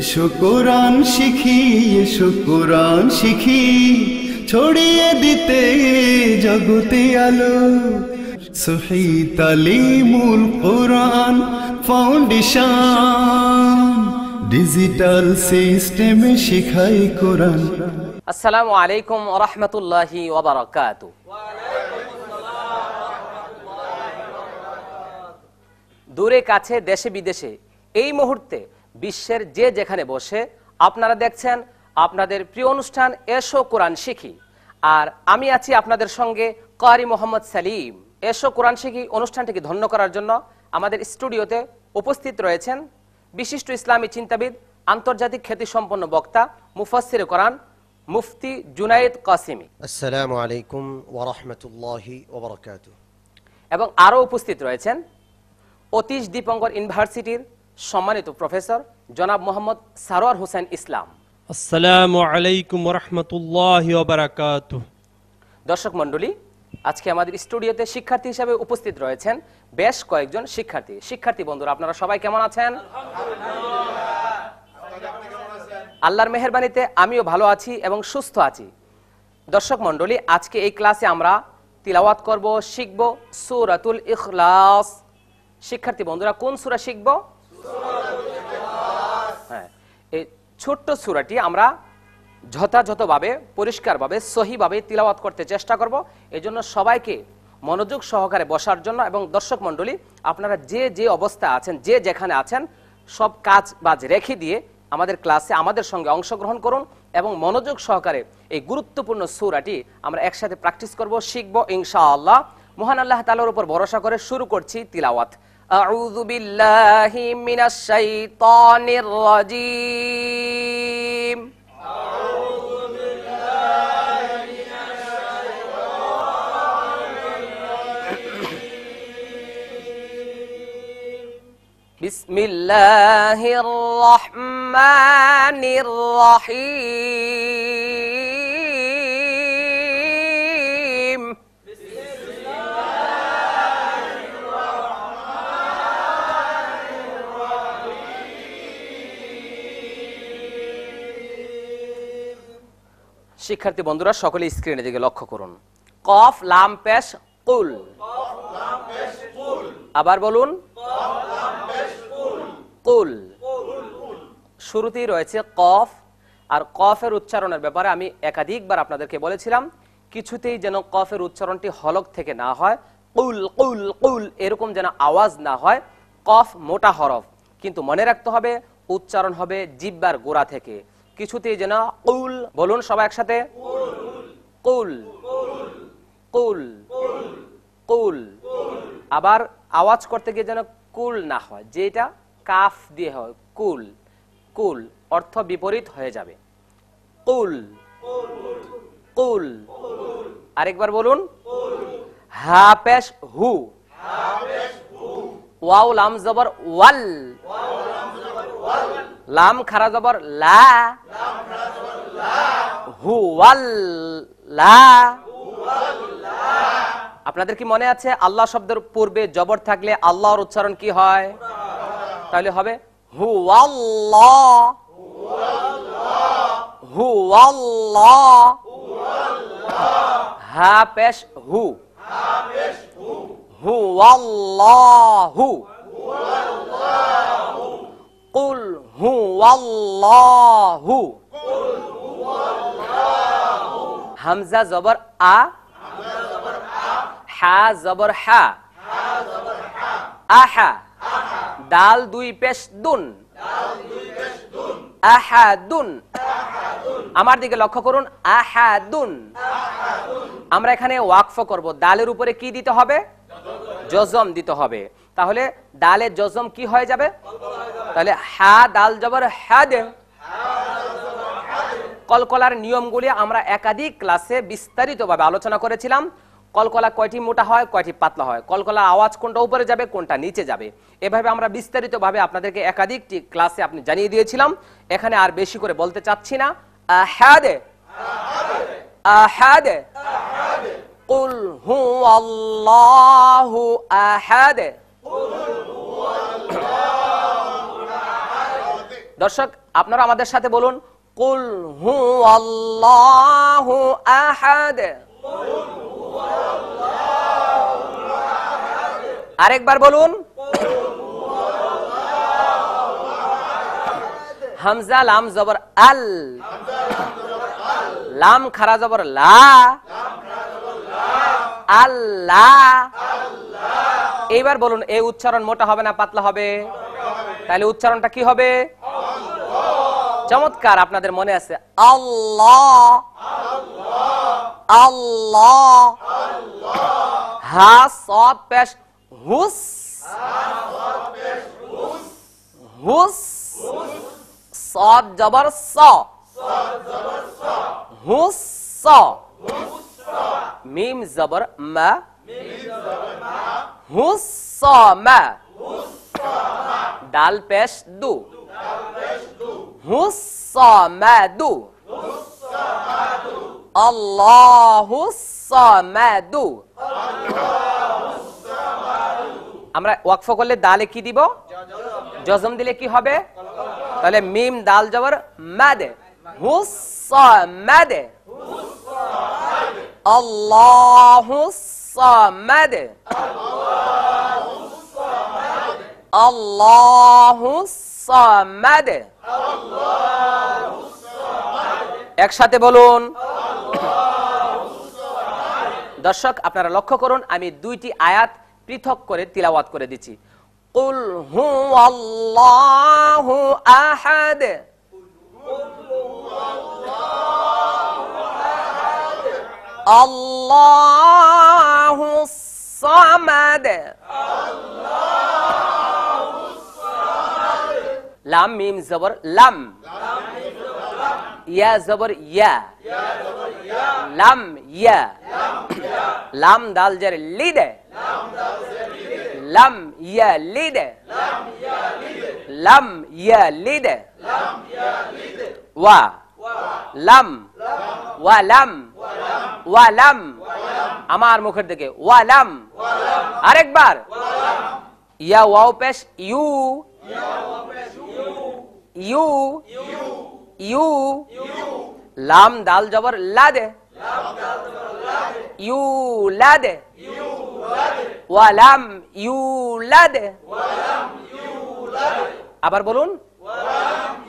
এসো কোরআন শিখি এসো কোরআন শিখি ছড়িয়ে দিতে জগতে আলো সহি তালিমুল কোরআন ফাউন্ডেশন ডিজিটাল সিস্টেমে শিখাই কোরআন আসসালামু আলাইকুম ওয়া রাহমাতুল্লাহি ওয়া বারাকাতু দূরে কাছে দেশে বিদেশে এই মুহূর্তে বিশ্বের যে যেখানে বসে আপনারা দেখছেন আপনাদের প্রিয় অনুষ্ঠান এসো কোরআন শিখি আর আমি আছি আপনাদের সঙ্গে কারি মোহাম্মদ সালিম এসো কোরআন শিখি অনুষ্ঠানটিকে ধন্য করার জন্য আমাদের স্টুডিওতে উপস্থিত রয়েছেন বিশিষ্ট ইসলামী চিন্তাবিদ আন্তর্জাতিক খ্যাতিসম্পন্ন বক্তা মুফাসির কোরআন মুফতি জুনায়েদ কাসিমি আসসালামু আলাইকুম ওরহমতুল্লাহি এবং আরও উপস্থিত রয়েছেন অতীশ দীপঙ্কর ইউনিভার্সিটির সম্মানিত প্রফেসর জনাব মোহাম্মদ সারোয়ার হোসেন ইসলাম আসসালামু আলাইকুম রহমতুল্লাহ দর্শক মন্ডলী আজকে আমাদের স্টুডিওতে শিক্ষার্থী হিসেবে উপস্থিত রয়েছেন বেশ কয়েকজন শিক্ষার্থী শিক্ষার্থী বন্ধুরা আপনারা সবাই কেমন আছেন আল্লাহর মেহরবানিতে আমিও ভালো আছি এবং সুস্থ আছি দর্শক মন্ডলী আজকে এই ক্লাসে আমরা তিলাওয়াত করব শিখব সুরাতুল ইখলাস শিক্ষার্থী বন্ধুরা কোন সুরা শিখব হ্যাঁ, ছোট্ট সুরাটি আমরা যথাযথভাবে পরিষ্কারভাবে সহিভাবে তিলাওয়াত করতে চেষ্টা করব এজন্য সবাইকে মনোযোগ সহকারে বসার জন্য এবং দর্শক মণ্ডলী আপনারা যে যে অবস্থা আছেন যে যেখানে আছেন সব কাজ বাজ রেখে দিয়ে আমাদের ক্লাসে আমাদের সঙ্গে অংশগ্রহণ করুন এবং মনোযোগ সহকারে এই গুরুত্বপূর্ণ সুরাটি আমরা একসাথে প্র্যাকটিস করব শিখব ইনশাআল্লাহ মহান আল্লাহ তালার উপর ভরসা করে শুরু করছি তিলাওয়াত أعوذ بالله من الشيطان الرجيم أعوذ بالله من الشيطان الرجيم بسم الله الرحمن الرحيم শিক্ষার্থী বন্ধুরা সকলে স্ক্রিনে দিকে লক্ষ্য করুন কফ লাম পেশ কুল আবার বলুন কুল শুরুতেই রয়েছে কফ আর কফের উচ্চারণের ব্যাপারে আমি একাধিকবার আপনাদেরকে বলেছিলাম কিছুতেই যেন কফের উচ্চারণটি হলক থেকে না হয় কুল কুল কুল এরকম যেন আওয়াজ না হয় কফ মোটা হরফ কিন্তু মনে রাখতে হবে উচ্চারণ হবে জিব্বার গোড়া থেকে কিছুতেই যেন কুল বলুন সবাই একসাথে কুল কুল কুল আবার আওয়াজ করতে গিয়ে যেন কুল না হয় যেটা কাফ দিয়ে হয় কুল কুল অর্থ বিপরীত হয়ে যাবে কুল কুল আরেকবার বলুন হা পেশ হু ওয়াও লাম জবর ওয়াল লাম খারা জবর লা আপনাদের কি মনে আছে আল্লাহ শব্দের পূর্বে জবর থাকলে আল্লাহর উচ্চারণ কি হয় তাহলে হবে হুয়াল্লাহ হুয়াল্লাহ হা পেশ হু হুয়াল্লাহু হু কুল হু আল্লাহু হামজা জবর আ হা জবর হা আহা দাল দুই পেশ দুন দুন আমার দিকে লক্ষ্য করুন দুন আমরা এখানে ওয়াকফ করব ডালের উপরে কি দিতে হবে জজম দিতে হবে তাহলে ডালে জজম কি হয়ে যাবে তাহলে হ্যা ডাল জবর হ্যা দে কলকলার নিয়মগুলি আমরা একাধিক ক্লাসে বিস্তারিতভাবে আলোচনা করেছিলাম কলকলা কয়টি মোটা হয় কয়টি পাতলা হয় কলকলার আওয়াজ কোনটা উপরে যাবে কোনটা নিচে যাবে এভাবে আমরা বিস্তারিতভাবে আপনাদেরকে একাধিকটি ক্লাসে আপনি জানিয়ে দিয়েছিলাম এখানে আর বেশি করে বলতে চাচ্ছি না হ্যাঁ দে কুল হু আল্লাহু আহাদ দর্শক আপনারা আমাদের সাথে বলুন কুল হু আল্লাহ আহাদ আরেকবার বলুন হামজা লাম জবর আল লাম খারা জবর লা আল্লাহ এইবার বলুন এই উচ্চারণ মোটা হবে না পাতলা হবে তাহলে উচ্চারণটা কি হবে চমৎকার আপনাদের মনে আছে আল্লাহ আল্লাহ হা সদ পেশ হুস হুস সদ জবর স হুস স मीम जबर मा हुस्सामा दाल पेश दो हुस्सामादु अल्लाहु সামাদু আমরা ওয়াকফ করলে দালে কি দিব জজম দিলে কি হবে তাহলে মিম দাল জবর মাদে হুসামাদে হুসামাদে الله الصمد الله الصمد একসাথে বলুন দর্শক আপনারা লক্ষ্য করুন আমি দুইটি আয়াত পৃথক করে তিলাওয়াত করে দিচ্ছি কুল হু আল্লাহু আহাদ Allahu Samad. Allahu Samad. Lam mim zabar lam. Lam mim zabar lam. Ya zabar ya. Ya zabar ya. Lam ya. Lam ya. Lam dal jar lide. Lam ya lide. Lam ya lide. Lam ya lide. Wa. Wa. Lam. Lam. Wa lam. ওয়ালম ওয়ালম আমার মুখের দিকে ওয়ালম ওয়ালম আরেকবার ওয়ালম ইয়া ওয়াও পেশ ইউ ইয়া ওয়াও পেশ ইউ ইউ ইউ ইউ ইউ লম দাল জবর লাদে লম দাল জবর লাদে ইউ লাদে ইউ লাদে ওয়ালম ইউ লাদে ওয়ালম ইউ লাদে আবার বলুন ওয়ালম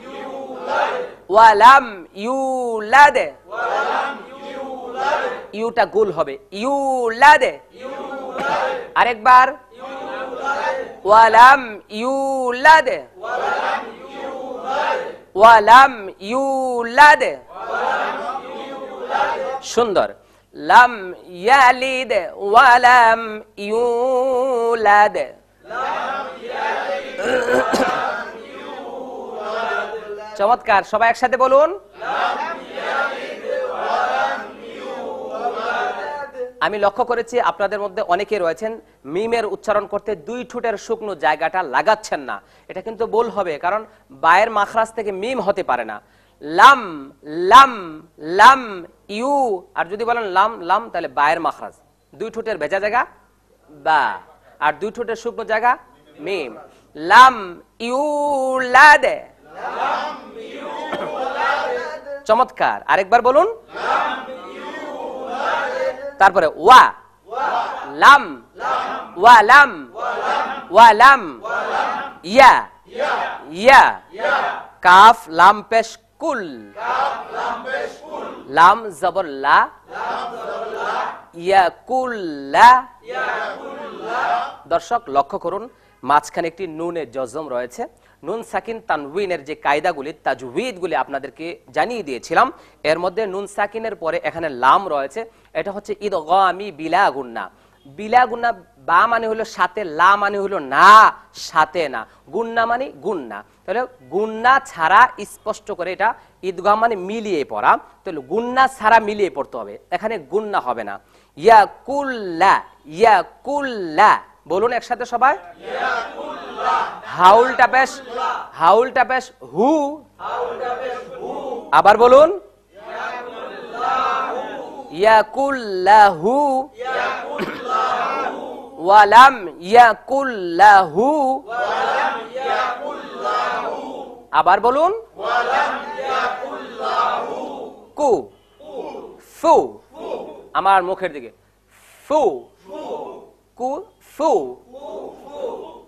ইউ লাদে ওয়ালম ইউ লাদে ওয়ালম ইউটা গুল হবে ইউ লাদে আরেকবার ওয়ালাম ইউলাদে ওয়ালাম লাদে সুন্দর লাম ইয়ালিদ ওয়ালাম ইউ লাদে চমৎকার সবাই একসাথে বলুন লাম আমি লক্ষ্য করেছি আপনাদের মধ্যে অনেকে রয়েছেন মিমের উচ্চারণ করতে দুই ঠোঁটের শুকনো জায়গাটা লাগাচ্ছেন না এটা কিন্তু ভুল হবে কারণ বায়ের মাখরাজ থেকে মিম হতে পারে না লাম লাম লাম ইউ আর যদি বলেন লাম লাম তাহলে বায়ের মাখরাজ দুই ঠোঁটের ভেজা জায়গা বা আর দুই ঠোঁটের শুকনো জায়গা মিম লাম ইউ লাদে চমৎকার আরেকবার বলুন লাম তারপরে ওয়া লাম ওয়া লাম ওয়া লাম ইয়া ইয়া কাফ লাম পেশ কুল লাম জবর লা ইয়াকুল্লা দর্শক লক্ষ্য করুন মাঝখানে একটি নুনে জজম রয়েছে নুন সাকিন তানউইনের যে কায়দাগুলি তাজউিদগুলি আপনাদেরকে জানিয়ে দিয়েছিলাম এর মধ্যে নুন সাকিনের পরে এখানে লাম রয়েছে এটা হচ্ছে ঈদ বিলা গুন্না বিলা গুন্না বা মানে হলো সাথে লা মানে হলো না সাথে না গুন্না মানে গুন্না তাহলে গুন্না ছাড়া স্পষ্ট করে এটা ঈদগাহ মানে মিলিয়ে পড়া তাহলে গুন্না ছাড়া মিলিয়ে পড়তে হবে এখানে গুন্না হবে না ইয়া কুল্লা ইয়া কুল্লা বলুন একসাথে সবাই হাউল টাপেস হাউল টাপেস হু আবার বলুন ইয়াকুল্লাহু ওয়ালাম আবার বলুন কু ফু আমার মুখের দিকে ফু কু ফু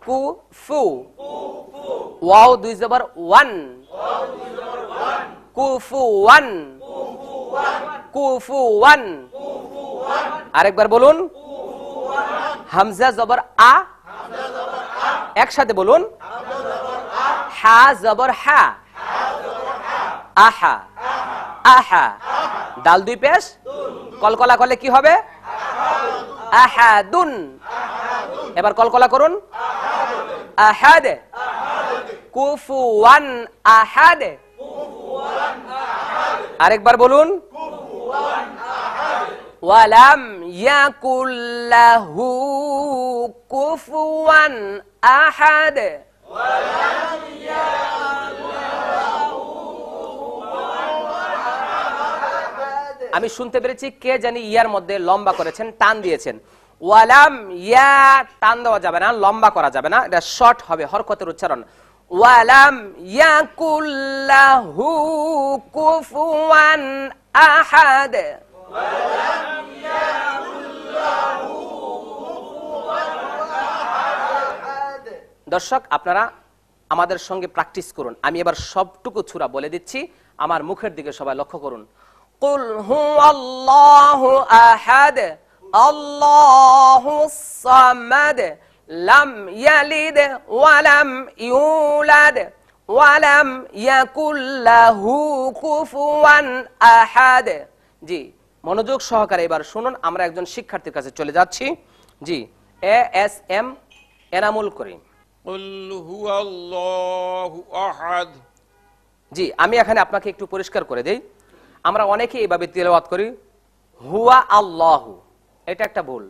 কু ফু ওয়াও দুই জবর ওয়ান কু ফু ওয়ান কু ফু ওয়ান আরেকবার বলুন হামজা জবর আ একসাথে বলুন হা জবর হা আহা আহা ডাল দুই পেশ কলকলা করলে কি হবে দুন এবার কলকলা করুন আহাদ কুফুয়ান আহাদে আরেকবার বলুন ওয়ালাম ইয়াকুল্লাহু কুফুয়ান আহাদ আমি শুনতে পেরেছি কে জানি ইয়ার মধ্যে লম্বা করেছেন টান দিয়েছেন ওয়ালাম ইয়া টান দেওয়া যাবে না লম্বা করা যাবে না এটা শর্ট হবে হরকতের উচ্চারণ ওয়ালাম ইয়া কুল্লাহু কুফুয়ান আহাদ দর্শক আপনারা আমাদের সঙ্গে প্র্যাকটিস করুন আমি এবার সবটুকু ছুরা বলে দিচ্ছি আমার মুখের দিকে সবাই লক্ষ্য করুন কুল হু আল্লাহু আহাদ الله الصمد لم يلد ولم يولد ولم يكن له كفوا احد জি মনোযোগ সহকারে এবার শুনুন আমরা একজন শিক্ষার্থীর কাছে চলে যাচ্ছি জি A S M Enamul Karim ji আমি এখানে আপনাকে একটু পরিষ্কার করে দেই আমরা অনেকে এইভাবে তেলাওয়াত করি হুয়া আল্লাহু এটা একটা ভুল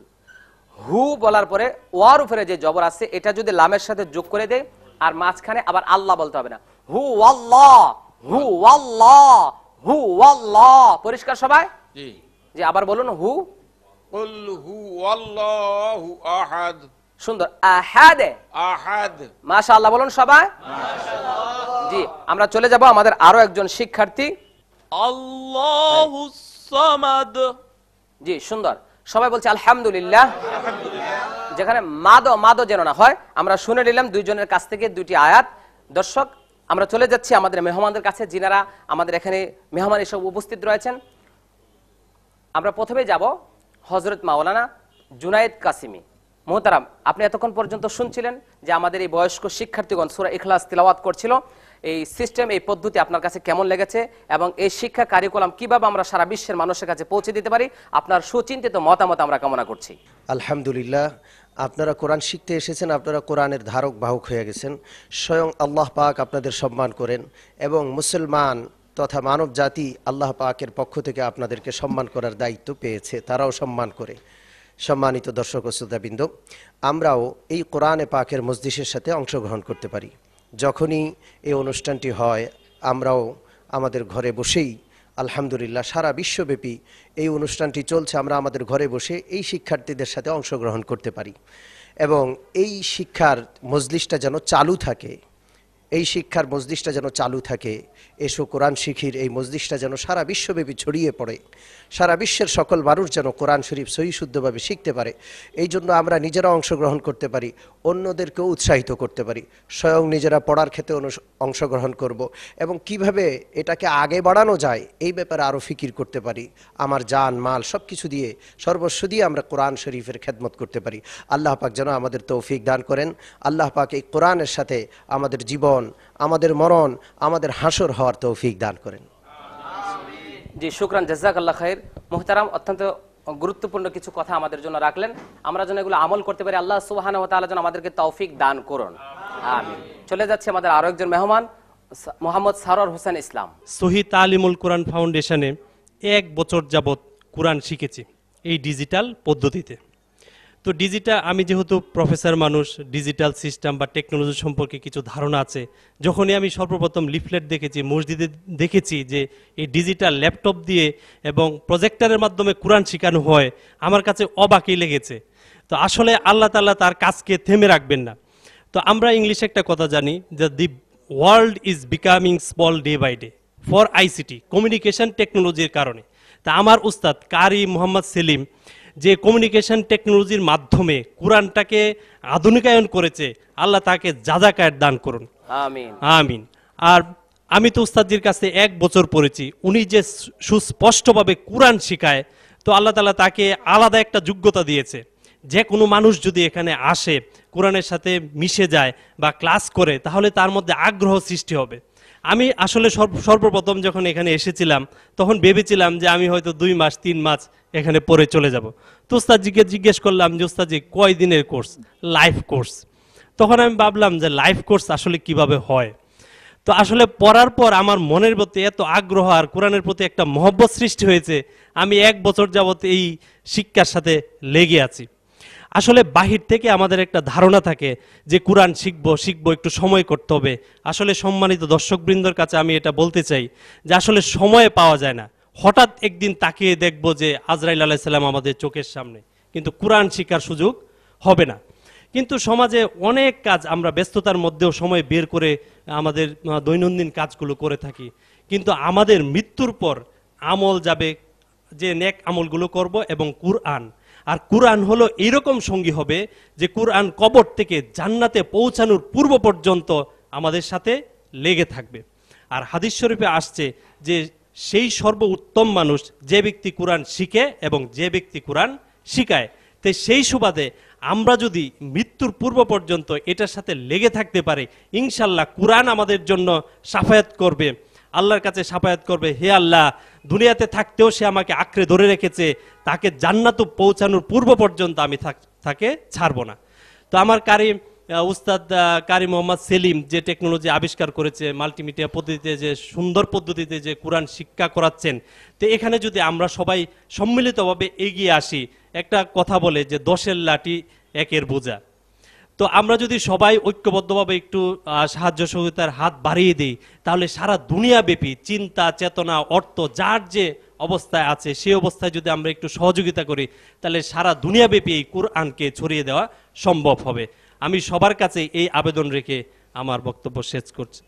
হু বলার পরে ওয়ার উপরে যে জবর আছে এটা যদি লামের সাথে যোগ করে দেয় আর মাঝখানে আবার আল্লাহ বলতে হবে না হু আল্লাহ হু আল্লাহ হু আল্লাহ পরিষ্কার সবাই যে আবার বলুন হু হু বলুন সবাই জি আমরা চলে আমাদের আরো একজন শিক্ষার্থী আল্লাহু জি সুন্দর সবাই বলছে আলহামদুলিল্লাহ যেখানে মাদো মাদো যেন না হয় আমরা শুনে নিলাম দুইজনের কাছ থেকে দুইটি আয়াত দর্শক আমরা চলে যাচ্ছি আমাদের মেহমানদের কাছে যিনারা আমাদের এখানে মেহমান এসব উপস্থিত রয়েছেন আমরা প্রথমে যাব হজরত মাওলানা জুনায়েদ কাসিমি মোহতারাম আপনি এতক্ষণ পর্যন্ত শুনছিলেন যে আমাদের এই বয়স্ক শিক্ষার্থীগণ সুরা ইখলাস তিলাওয়াত করছিল এই সিস্টেম এই পদ্ধতি আপনার কাছে কেমন লেগেছে এবং এই শিক্ষা কারিকুলাম কিভাবে আমরা সারা বিশ্বের মানুষের কাছে পৌঁছে দিতে পারি আপনার সুচিন্তিত মতামত আমরা কামনা করছি আলহামদুলিল্লাহ আপনারা কোরআন শিখতে এসেছেন আপনারা কোরআনের ধারক বাহক হয়ে গেছেন স্বয়ং আল্লাহ পাক আপনাদের সম্মান করেন এবং মুসলমান তথা মানব জাতি আল্লাহ পাকের পক্ষ থেকে আপনাদেরকে সম্মান করার দায়িত্ব পেয়েছে তারাও সম্মান করে সম্মানিত দর্শক ও শ্রোতাবৃন্দ আমরাও এই কোরআনে পাকের মসজিষের সাথে অংশগ্রহণ করতে পারি যখনই এই অনুষ্ঠানটি হয় আমরাও আমাদের ঘরে বসেই আলহামদুলিল্লাহ সারা বিশ্বব্যাপী এই অনুষ্ঠানটি চলছে আমরা আমাদের ঘরে বসে এই শিক্ষার্থীদের সাথে অংশগ্রহণ করতে পারি এবং এই শিক্ষার মজলিসটা যেন চালু থাকে এই শিক্ষার মজলিসটা যেন চালু থাকে এসো কোরআন শিখির এই মজলিসটা যেন সারা বিশ্বব্যাপী ছড়িয়ে পড়ে সারা বিশ্বের সকল মানুষ যেন কোরআন শরীফ সহি শুদ্ধভাবে শিখতে পারে এই জন্য আমরা নিজেরা অংশগ্রহণ করতে পারি অন্যদেরকেও উৎসাহিত করতে পারি স্বয়ং নিজেরা পড়ার ক্ষেত্রে অংশগ্রহণ করব এবং কিভাবে এটাকে আগে বাড়ানো যায় এই ব্যাপারে আরও ফিকির করতে পারি আমার যান মাল সব কিছু দিয়ে সর্বস্ব দিয়ে আমরা কোরআন শরীফের খেদমত করতে পারি আল্লাহ পাক যেন আমাদের তৌফিক দান করেন আল্লাহ পাক এই কোরআনের সাথে আমাদের জীবন জীবন আমাদের মরণ আমাদের হাসর হওয়ার তৌফিক দান করেন জি শুক্রান জাজাকাল্লা খাই মোহতারাম অত্যন্ত গুরুত্বপূর্ণ কিছু কথা আমাদের জন্য রাখলেন আমরা যেন এগুলো আমল করতে পারি আল্লাহ সুহান আমাদেরকে তৌফিক দান করুন চলে যাচ্ছে আমাদের আরো একজন মেহমান মোহাম্মদ সারর হোসেন ইসলাম শহীদ তালিমুল কোরআন ফাউন্ডেশনে এক বছর যাবৎ কোরআন শিখেছি এই ডিজিটাল পদ্ধতিতে তো ডিজিটাল আমি যেহেতু প্রফেসর মানুষ ডিজিটাল সিস্টেম বা টেকনোলজি সম্পর্কে কিছু ধারণা আছে যখনই আমি সর্বপ্রথম লিফলেট দেখেছি মসজিদে দেখেছি যে এই ডিজিটাল ল্যাপটপ দিয়ে এবং প্রজেক্টারের মাধ্যমে কোরআন শেখানো হয় আমার কাছে অবাকই লেগেছে তো আসলে আল্লাহ তাল্লাহ তার কাজকে থেমে রাখবেন না তো আমরা ইংলিশে একটা কথা জানি যে the world is becoming small day by day for ICT communication টেকনোলজির কারণে তা আমার উস্তাদ কারি মোহাম্মদ সেলিম যে কমিউনিকেশন টেকনোলজির মাধ্যমে কোরআনটাকে আধুনিকায়ন করেছে আল্লাহ তাকে যাজাকায়ের দান করুন আমিন আমিন আর আমি তো উস্তাদজির কাছে এক বছর পড়েছি উনি যে সুস্পষ্টভাবে কোরআন শিখায় তো আল্লাহ তালা তাকে আলাদা একটা যোগ্যতা দিয়েছে যে কোনো মানুষ যদি এখানে আসে কোরআনের সাথে মিশে যায় বা ক্লাস করে তাহলে তার মধ্যে আগ্রহ সৃষ্টি হবে আমি আসলে সর্বপ্রথম যখন এখানে এসেছিলাম তখন ভেবেছিলাম যে আমি হয়তো দুই মাস তিন মাস এখানে পরে চলে যাব তো উস্তাদিকে জিজ্ঞেস করলাম যে উস্তাদি কয় দিনের কোর্স লাইফ কোর্স তখন আমি ভাবলাম যে লাইফ কোর্স আসলে কিভাবে হয় তো আসলে পড়ার পর আমার মনের প্রতি এত আগ্রহ আর কোরআনের প্রতি একটা মহব্বত সৃষ্টি হয়েছে আমি এক বছর যাবত এই শিক্ষার সাথে লেগে আছি আসলে বাহির থেকে আমাদের একটা ধারণা থাকে যে কোরআন শিখব শিখব একটু সময় করতে হবে আসলে সম্মানিত দর্শকবৃন্দর কাছে আমি এটা বলতে চাই যে আসলে সময় পাওয়া যায় না হঠাৎ একদিন তাকিয়ে দেখব যে আজরাইল সাল্লাম আমাদের চোখের সামনে কিন্তু কোরআন শিখার সুযোগ হবে না কিন্তু সমাজে অনেক কাজ আমরা ব্যস্ততার মধ্যেও সময় বের করে আমাদের দৈনন্দিন কাজগুলো করে থাকি কিন্তু আমাদের মৃত্যুর পর আমল যাবে যে নেক আমলগুলো করব এবং কুরআন আর কোরআন হলো এইরকম সঙ্গী হবে যে কোরআন কবর থেকে জান্নাতে পৌঁছানোর পূর্ব পর্যন্ত আমাদের সাথে লেগে থাকবে আর হাদিস শরীফে আসছে যে সেই সর্ব উত্তম মানুষ যে ব্যক্তি কোরআন শিখে এবং যে ব্যক্তি কোরআন শিখায় তে সেই সুবাদে আমরা যদি মৃত্যুর পূর্ব পর্যন্ত এটার সাথে লেগে থাকতে পারি ইনশাল্লাহ কোরআন আমাদের জন্য সাফায়াত করবে আল্লাহর কাছে সাফায়াত করবে হে আল্লাহ দুনিয়াতে থাকতেও সে আমাকে আঁকড়ে ধরে রেখেছে তাকে জান্নাত পৌঁছানোর পূর্ব পর্যন্ত আমি তাকে ছাড়ব না তো আমার কারিম উস্তাদ কারি মোহাম্মদ সেলিম যে টেকনোলজি আবিষ্কার করেছে মাল্টিমিডিয়া পদ্ধতিতে যে সুন্দর পদ্ধতিতে যে কোরআন শিক্ষা করাচ্ছেন তো এখানে যদি আমরা সবাই সম্মিলিতভাবে এগিয়ে আসি একটা কথা বলে যে দশের লাঠি একের বোঝা তো আমরা যদি সবাই ঐক্যবদ্ধভাবে একটু সাহায্য সহযোগিতার হাত বাড়িয়ে দিই তাহলে সারা দুনিয়াব্যাপী চিন্তা চেতনা অর্থ যার যে অবস্থায় আছে সেই অবস্থায় যদি আমরা একটু সহযোগিতা করি তাহলে সারা দুনিয়াব্যাপী এই কোরআনকে ছড়িয়ে দেওয়া সম্ভব হবে আমি সবার কাছে এই আবেদন রেখে আমার বক্তব্য শেষ করছি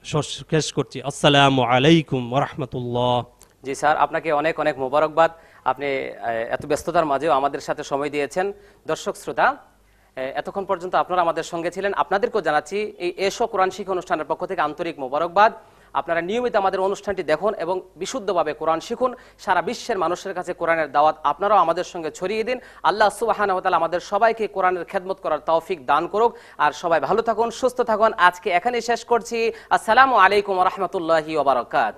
শেষ করছি আসসালাম আলাইকুম রহমতুল্লাহ জি স্যার আপনাকে অনেক অনেক মোবারকবাদ আপনি এত ব্যস্ততার মাঝেও আমাদের সাথে সময় দিয়েছেন দর্শক শ্রোতা এতক্ষণ পর্যন্ত আপনারা আমাদের সঙ্গে ছিলেন আপনাদেরকেও জানাচ্ছি এই এসো কোরআন শিখ অনুষ্ঠানের পক্ষ থেকে আন্তরিক মোবারকবাদ আপনারা নিয়মিত আমাদের অনুষ্ঠানটি দেখুন এবং বিশুদ্ধভাবে কোরআন শিখুন সারা বিশ্বের মানুষের কাছে কোরআনের দাওয়াত আপনারাও আমাদের সঙ্গে ছড়িয়ে দিন আল্লাহ তালা আমাদের সবাইকে কোরআনের খেদমত করার তৌফিক দান করুক আর সবাই ভালো থাকুন সুস্থ থাকুন আজকে এখানেই শেষ করছি আসসালামু আলাইকুম রহমতুল্লাহি ওবরাকাত